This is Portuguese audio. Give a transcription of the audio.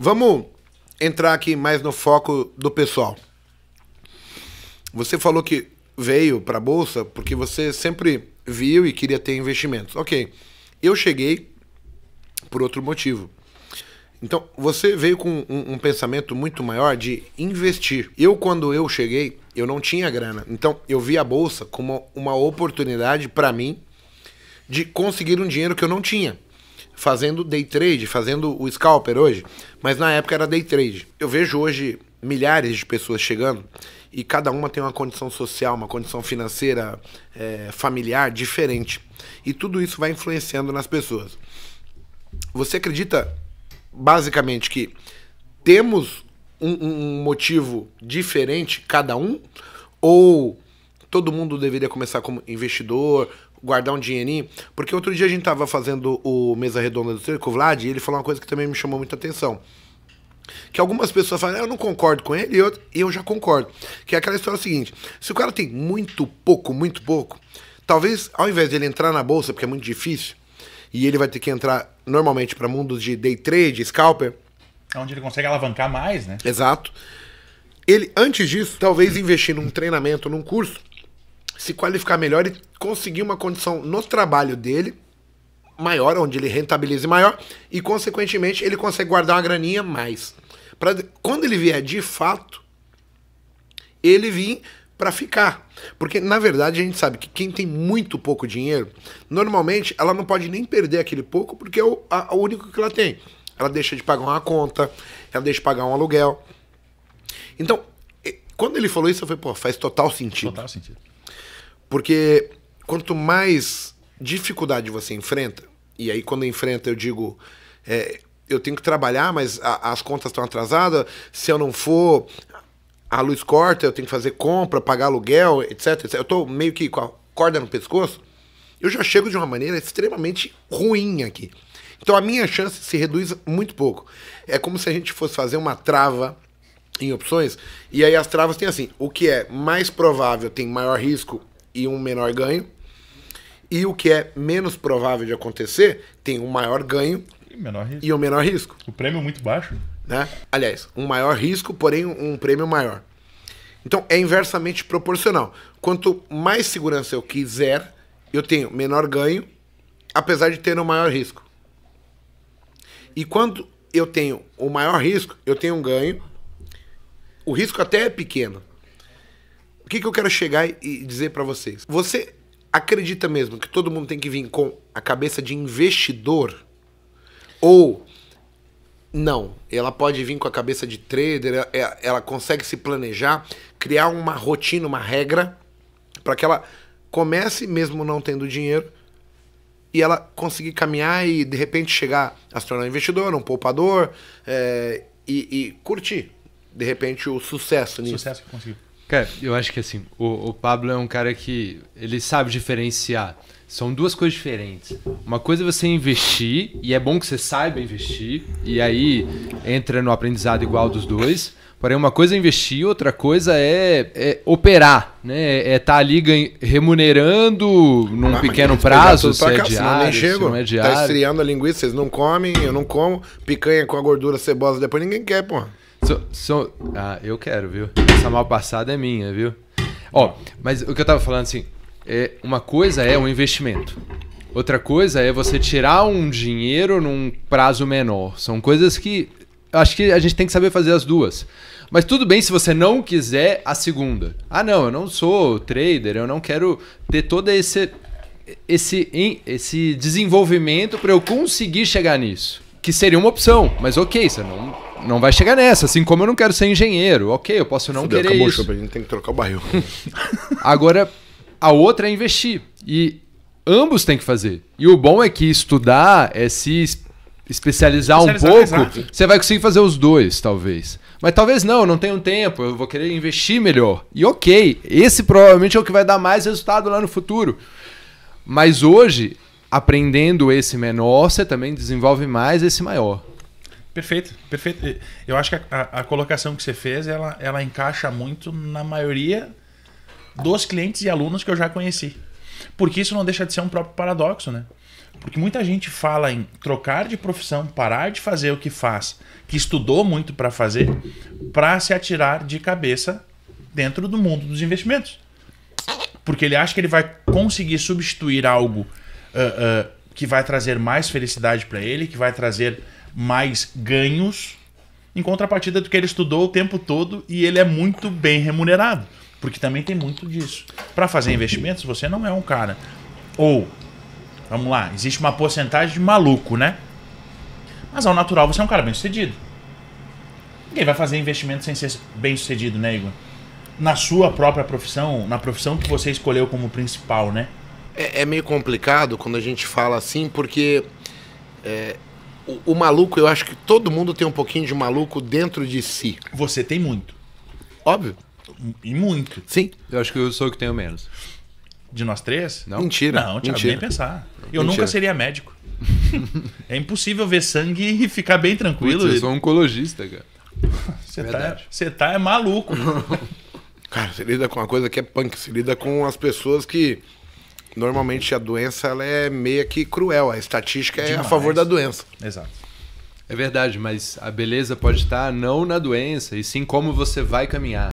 Vamos entrar aqui mais no foco do pessoal. Você falou que veio para a bolsa porque você sempre viu e queria ter investimentos. OK. Eu cheguei por outro motivo. Então, você veio com um, um, pensamento muito maior de investir. Eu, quando eu cheguei, eu não tinha grana. Então, eu vi a bolsa como uma oportunidade para mim de conseguir um dinheiro que eu não tinha fazendo day trade, fazendo o scalper hoje, mas na época era day trade. Eu vejo hoje milhares de pessoas chegando e cada uma tem uma condição social, uma condição financeira, é, familiar diferente. E tudo isso vai influenciando nas pessoas. Você acredita, basicamente, que temos um, um, motivo diferente cada um? Ou todo mundo deveria começar como investidor, guardar um dinheirinho, porque outro dia a gente tava fazendo o Mesa Redonda do Circo, o Vlad, e ele falou uma coisa que também me chamou muita atenção. Que algumas pessoas falam, ah, eu não concordo com ele, e eu, eu já concordo. Que é aquela história é seguinte: se o cara tem muito pouco, muito pouco, talvez ao invés dele entrar na bolsa, porque é muito difícil, e ele vai ter que entrar normalmente para mundos de day trade, scalper. Onde ele consegue alavancar mais, né? Exato. Ele, antes disso, talvez investir num treinamento, num curso, se qualificar melhor e conseguir uma condição no trabalho dele maior, onde ele rentabilize maior e, consequentemente, ele consegue guardar uma graninha mais. quando ele vier de fato, ele vir para ficar. Porque, na verdade, a gente sabe que quem tem muito pouco dinheiro, normalmente ela não pode nem perder aquele pouco, porque é o, a, o único que ela tem. Ela deixa de pagar uma conta, ela deixa de pagar um aluguel. Então, quando ele falou isso, eu falei, pô, faz total sentido. Total sentido. Porque quanto mais dificuldade você enfrenta, e aí quando enfrenta eu digo, é, eu tenho que trabalhar, mas a, as contas estão atrasadas, se eu não for, a luz corta, eu tenho que fazer compra, pagar aluguel, etc, etc. Eu estou meio que com a corda no pescoço, eu já chego de uma maneira extremamente ruim aqui. Então a minha chance se reduz muito pouco. É como se a gente fosse fazer uma trava em opções, e aí as travas têm assim, o que é mais provável tem maior risco e um menor ganho. E o que é menos provável de acontecer tem um maior ganho e, menor risco. e um menor risco. O prêmio é muito baixo. Né? Aliás, um maior risco, porém um prêmio maior. Então é inversamente proporcional. Quanto mais segurança eu quiser, eu tenho menor ganho, apesar de ter um maior risco. E quando eu tenho o maior risco, eu tenho um ganho. O risco até é pequeno, o que, que eu quero chegar e dizer para vocês? Você acredita mesmo que todo mundo tem que vir com a cabeça de investidor? Ou não, ela pode vir com a cabeça de trader, ela, ela consegue se planejar, criar uma rotina, uma regra, para que ela comece mesmo não tendo dinheiro e ela conseguir caminhar e de repente chegar a se tornar um investidor, um poupador é, e, e curtir de repente o sucesso nisso. Sucesso que consigo. Cara, eu acho que assim, o, o Pablo é um cara que ele sabe diferenciar. São duas coisas diferentes. Uma coisa é você investir, e é bom que você saiba investir, e aí entra no aprendizado igual dos dois. Porém, uma coisa é investir, outra coisa é, é operar, né? É estar tá ali remunerando num ah, pequeno prazo, se, é pra é cá, diário, nem chego, se não é tá diário. Tá a linguiça, vocês não comem, eu não como, picanha com a gordura cebosa, depois ninguém quer, porra. So, so, ah, eu quero, viu? Essa mal passada é minha, viu? Ó, mas o que eu tava falando assim, é, uma coisa é um investimento. Outra coisa é você tirar um dinheiro num prazo menor. São coisas que acho que a gente tem que saber fazer as duas. Mas tudo bem se você não quiser a segunda. Ah, não, eu não sou trader, eu não quero ter todo esse esse esse desenvolvimento para eu conseguir chegar nisso que seria uma opção, mas ok, você não, não vai chegar nessa, assim como eu não quero ser engenheiro, ok, eu posso não Fudeu, querer acabou isso. O show, a gente tem que trocar o barril. Agora, a outra é investir, e ambos têm que fazer. E o bom é que estudar é se especializar, especializar um pouco, exatamente. você vai conseguir fazer os dois, talvez. Mas talvez não, eu não tenho tempo, eu vou querer investir melhor. E ok, esse provavelmente é o que vai dar mais resultado lá no futuro. Mas hoje, aprendendo esse menor, você também desenvolve mais esse maior. Perfeito, perfeito. Eu acho que a, a, colocação que você fez, ela, ela encaixa muito na maioria dos clientes e alunos que eu já conheci. Porque isso não deixa de ser um próprio paradoxo, né? Porque muita gente fala em trocar de profissão, parar de fazer o que faz, que estudou muito para fazer, para se atirar de cabeça dentro do mundo dos investimentos. Porque ele acha que ele vai conseguir substituir algo uh, que vai trazer mais felicidade para ele, que vai trazer mais ganhos, em contrapartida do que ele estudou o tempo todo e ele é muito bem remunerado, porque também tem muito disso. Para fazer investimentos, você não é um cara. Ou, vamos lá, existe uma porcentagem de maluco, né? Mas ao natural você é um cara bem sucedido. Ninguém vai fazer investimento sem ser bem sucedido, né, Igor? Na sua própria profissão, na profissão que você escolheu como principal, né? É, é, meio complicado quando a gente fala assim, porque é, o, o, maluco, eu acho que todo mundo tem um pouquinho de maluco dentro de si. Você tem muito. Óbvio. E muito. Sim. Eu acho que eu sou o que tenho menos. De nós três? Não. Mentira. Não, Thiago, Mentira. nem pensar. Eu Mentira. nunca seria médico. é impossível ver sangue e ficar bem tranquilo. Putz, eu sou um oncologista, cara. Você tá, você tá é maluco. cara, você lida com uma coisa que é punk. Você lida com as pessoas que Normalmente a doença ela é meio que cruel, a estatística Demais. é a favor da doença. Exato. É verdade, mas a beleza pode estar não na doença, e sim como você vai caminhar.